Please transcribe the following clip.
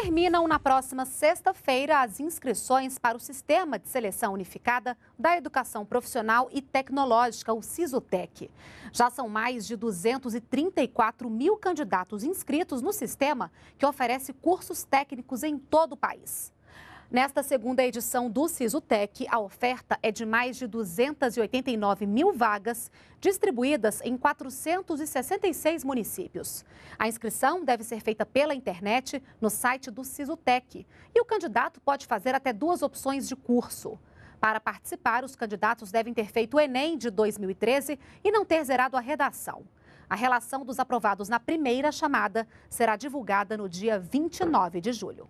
Terminam na próxima sexta-feira as inscrições para o Sistema de Seleção Unificada da Educação Profissional e Tecnológica, o SISUTEC. Já são mais de 234 mil candidatos inscritos no sistema, que oferece cursos técnicos em todo o país. Nesta segunda edição do SISUTEC, a oferta é de mais de 289 mil vagas, distribuídas em 466 municípios. A inscrição deve ser feita pela internet no site do SISUTEC e o candidato pode fazer até duas opções de curso. Para participar, os candidatos devem ter feito o Enem de 2013 e não ter zerado a redação. A relação dos aprovados na primeira chamada será divulgada no dia 29 de julho.